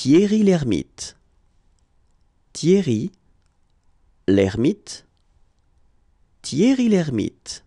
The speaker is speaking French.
Thierry l'ermite. Thierry l'ermite. Thierry l'ermite.